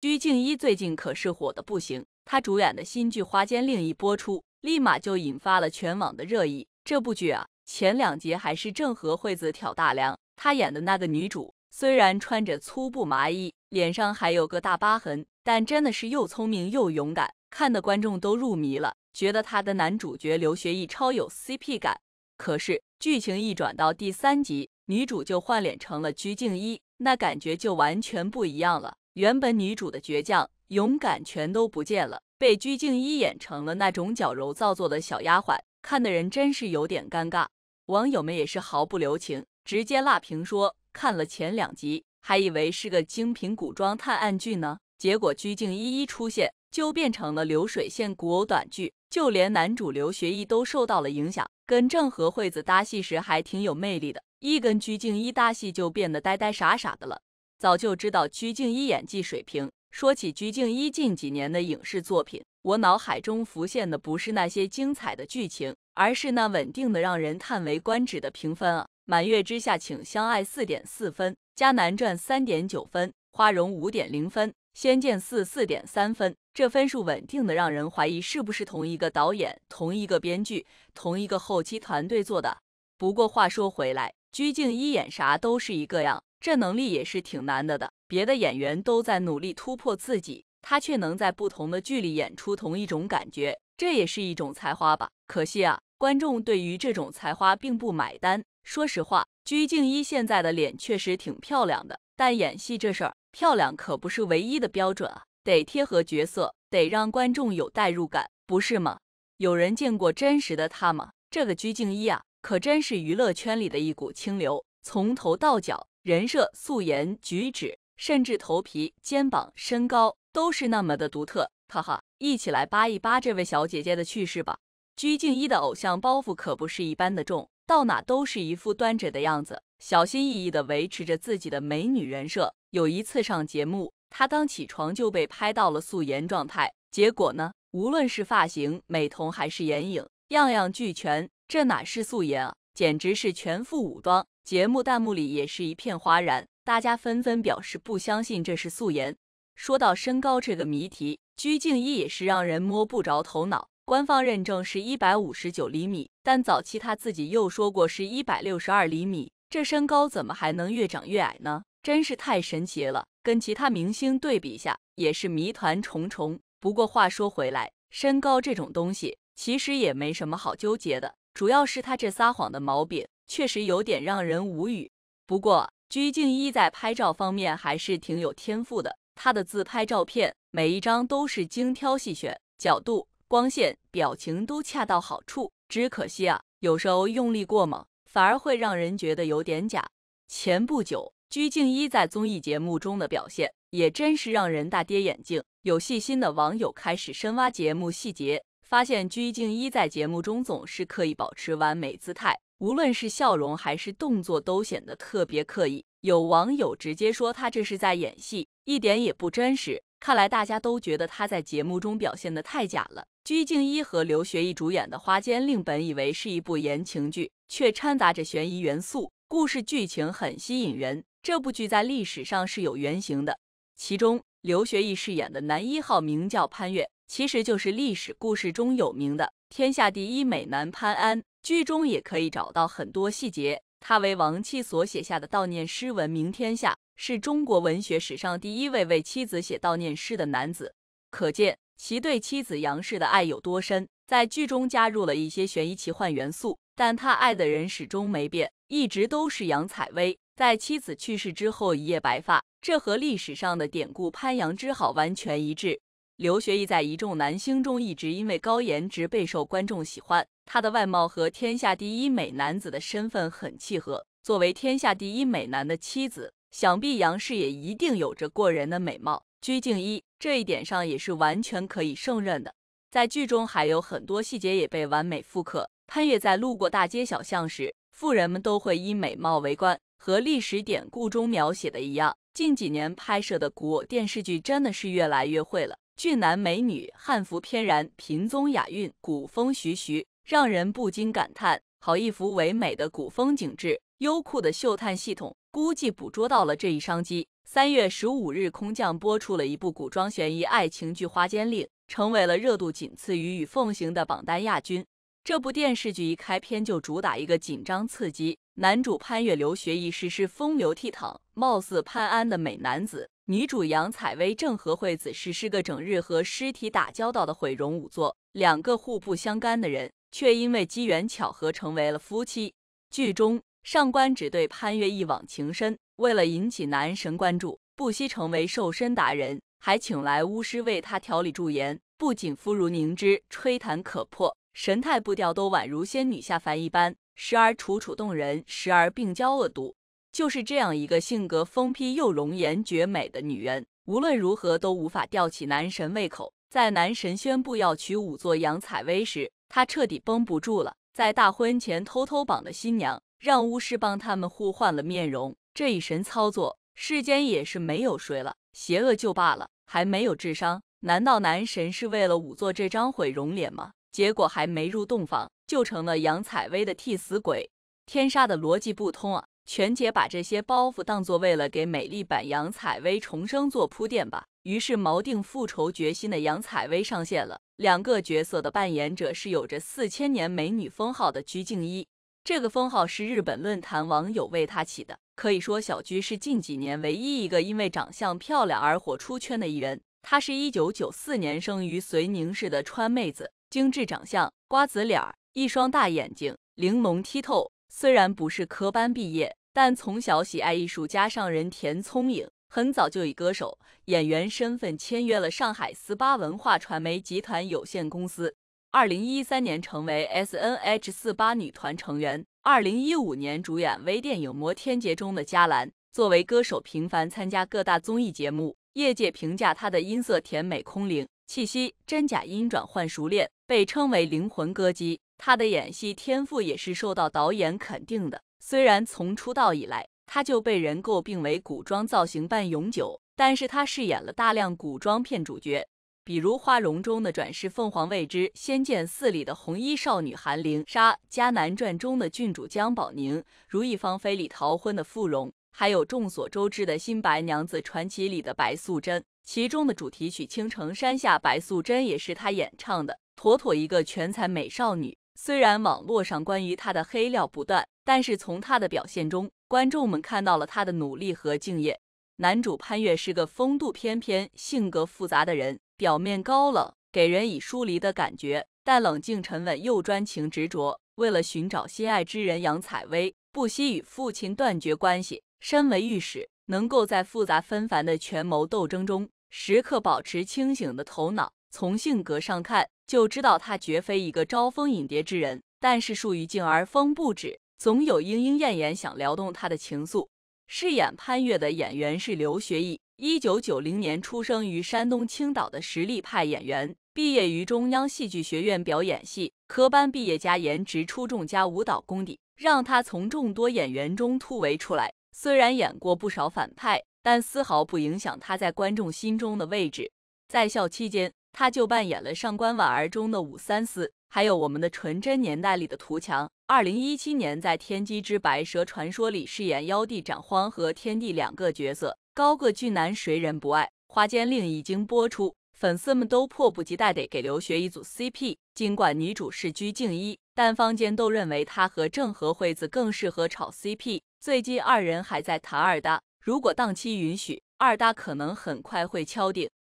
鞠婧祎最近可是火的不行，她主演的新剧《花间令》一播出，立马就引发了全网的热议。这部剧啊，前两集还是郑和惠子挑大梁，她演的那个女主虽然穿着粗布麻衣，脸上还有个大疤痕，但真的是又聪明又勇敢，看的观众都入迷了，觉得她的男主角刘学义超有 CP 感。可是剧情一转到第三集，女主就换脸成了鞠婧祎，那感觉就完全不一样了。原本女主的倔强、勇敢全都不见了，被鞠婧祎演成了那种矫揉造作的小丫鬟，看的人真是有点尴尬。网友们也是毫不留情，直接辣评说：看了前两集还以为是个精品古装探案剧呢，结果鞠婧祎一出现就变成了流水线古偶短剧。就连男主刘学义都受到了影响，跟郑和惠子搭戏时还挺有魅力的，一跟鞠婧祎搭戏就变得呆呆傻傻的了。早就知道鞠婧祎演技水平。说起鞠婧祎近几年的影视作品，我脑海中浮现的不是那些精彩的剧情，而是那稳定的让人叹为观止的评分啊！《满月之下请相爱》四点四分，《迦南传》三点九分，《花容》五点零分，《仙剑四》四点三分。这分数稳定的让人怀疑是不是同一个导演、同一个编剧、同一个后期团队做的。不过话说回来，鞠婧祎演啥都是一个样。这能力也是挺难得的，别的演员都在努力突破自己，他却能在不同的剧里演出同一种感觉，这也是一种才华吧。可惜啊，观众对于这种才华并不买单。说实话，鞠婧祎现在的脸确实挺漂亮的，但演戏这事儿，漂亮可不是唯一的标准啊，得贴合角色，得让观众有代入感，不是吗？有人见过真实的她吗？这个鞠婧祎啊，可真是娱乐圈里的一股清流，从头到脚。人设、素颜、举止，甚至头皮、肩膀、身高，都是那么的独特，哈哈！一起来扒一扒这位小姐姐的趣事吧。鞠婧祎的偶像包袱可不是一般的重，到哪都是一副端着的样子，小心翼翼地维持着自己的美女人设。有一次上节目，她刚起床就被拍到了素颜状态，结果呢，无论是发型、美瞳还是眼影，样样俱全，这哪是素颜啊？简直是全副武装，节目弹幕里也是一片哗然，大家纷纷表示不相信这是素颜。说到身高这个谜题，鞠婧祎也是让人摸不着头脑。官方认证是一百五十九厘米，但早期她自己又说过是一百六十二厘米，这身高怎么还能越长越矮呢？真是太神奇了。跟其他明星对比下，也是谜团重重。不过话说回来，身高这种东西其实也没什么好纠结的。主要是他这撒谎的毛病，确实有点让人无语。不过，鞠婧祎在拍照方面还是挺有天赋的，她的自拍照片每一张都是精挑细选，角度、光线、表情都恰到好处。只可惜啊，有时候用力过猛，反而会让人觉得有点假。前不久，鞠婧祎在综艺节目中的表现也真是让人大跌眼镜，有细心的网友开始深挖节目细节。发现鞠婧祎在节目中总是刻意保持完美姿态，无论是笑容还是动作都显得特别刻意。有网友直接说她这是在演戏，一点也不真实。看来大家都觉得她在节目中表现的太假了。鞠婧祎和刘学义主演的《花间令》本以为是一部言情剧，却掺杂着悬疑元素，故事剧情很吸引人。这部剧在历史上是有原型的，其中刘学义饰演的男一号名叫潘越，其实就是历史故事中有名的天下第一美男潘安，剧中也可以找到很多细节。他为亡妻所写下的悼念诗闻名天下，是中国文学史上第一位为妻子写悼念诗的男子，可见其对妻子杨氏的爱有多深。在剧中加入了一些悬疑奇幻元素，但他爱的人始终没变，一直都是杨采薇。在妻子去世之后，一夜白发，这和历史上的典故潘阳之好完全一致。刘学义在一众男星中一直因为高颜值备受观众喜欢，他的外貌和天下第一美男子的身份很契合。作为天下第一美男的妻子，想必杨氏也一定有着过人的美貌，鞠婧祎这一点上也是完全可以胜任的。在剧中还有很多细节也被完美复刻，潘越在路过大街小巷时，富人们都会以美貌围观，和历史典故中描写的一样。近几年拍摄的古电视剧真的是越来越会了。俊男美女，汉服翩然，品宗雅韵，古风徐徐，让人不禁感叹，好一幅唯美的古风景致。优酷的嗅探系统估计捕捉到了这一商机，三月十五日空降播出了一部古装悬疑爱情剧《花间令》，成为了热度仅次于《与凤行》的榜单亚军。这部电视剧一开篇就主打一个紧张刺激，男主潘越留学一时是风流倜傥、貌似潘安的美男子。女主杨采薇正和惠子是是个整日和尸体打交道的毁容仵作，两个互不相干的人，却因为机缘巧合成为了夫妻。剧中上官只对潘越一往情深，为了引起男神关注，不惜成为瘦身达人，还请来巫师为他调理驻颜，不仅肤如凝脂，吹弹可破，神态步调都宛如仙女下凡一般，时而楚楚动人，时而病娇恶毒。就是这样一个性格疯批又容颜绝美的女人，无论如何都无法吊起男神胃口。在男神宣布要娶五座杨采薇时，她彻底绷不住了，在大婚前偷偷绑了新娘，让巫师帮他们互换了面容。这一神操作，世间也是没有谁了。邪恶就罢了，还没有智商？难道男神是为了五座这张毁容脸吗？结果还没入洞房，就成了杨采薇的替死鬼。天杀的逻辑不通啊！全姐把这些包袱当做为了给美丽版杨采薇重生做铺垫吧。于是锚定复仇决心的杨采薇上线了。两个角色的扮演者是有着四千年美女封号的鞠婧祎。这个封号是日本论坛网友为她起的。可以说小鞠是近几年唯一一个因为长相漂亮而火出圈的艺人。她是一九九四年生于遂宁市的川妹子，精致长相，瓜子脸儿，一双大眼睛，玲珑剔透。虽然不是科班毕业，但从小喜爱艺术，加上人甜聪颖，很早就以歌手、演员身份签约了上海斯巴文化传媒集团有限公司。二零一三年成为 S N H 四八女团成员。二零一五年主演微电影《摩天劫》中的嘉兰。作为歌手，频繁参加各大综艺节目，业界评价她的音色甜美空灵。气息真假音转换熟练，被称为灵魂歌姬。他的演戏天赋也是受到导演肯定的。虽然从出道以来他就被人诟病为古装造型半永久，但是他饰演了大量古装片主角，比如《花容》中的转世凤凰未知，《仙剑四》里的红衣少女韩玲，纱，《迦南传》中的郡主江宝宁，《如意芳菲》里逃婚的傅蓉。还有众所周知的新白娘子传奇里的白素贞，其中的主题曲《青城山下白素贞》也是她演唱的，妥妥一个全才美少女。虽然网络上关于她的黑料不断，但是从她的表现中，观众们看到了她的努力和敬业。男主潘越是个风度翩翩、性格复杂的人，表面高冷，给人以疏离的感觉，但冷静沉稳又专情执着。为了寻找心爱之人杨采薇，不惜与父亲断绝关系。身为御史，能够在复杂纷繁的权谋斗争中时刻保持清醒的头脑，从性格上看就知道他绝非一个招蜂引蝶之人。但是树欲静而风不止，总有莺莺燕燕想撩动他的情愫。饰演潘越的演员是刘学义，一九九零年出生于山东青岛的实力派演员，毕业于中央戏剧学院表演系科班毕业加颜值出众加舞蹈功底，让他从众多演员中突围出来。虽然演过不少反派，但丝毫不影响他在观众心中的位置。在校期间，他就扮演了《上官婉儿》中的武三思，还有我们的《纯真年代》里的涂强。二零一七年，在《天机之白蛇传说》里饰演妖帝展荒和天帝两个角色。高个巨男谁人不爱？《花间令》已经播出，粉丝们都迫不及待得给刘学一组 CP。尽管女主是鞠婧祎。但坊间都认为他和郑和惠子更适合炒 CP，最近二人还在谈二搭，如果档期允许，二搭可能很快会敲定。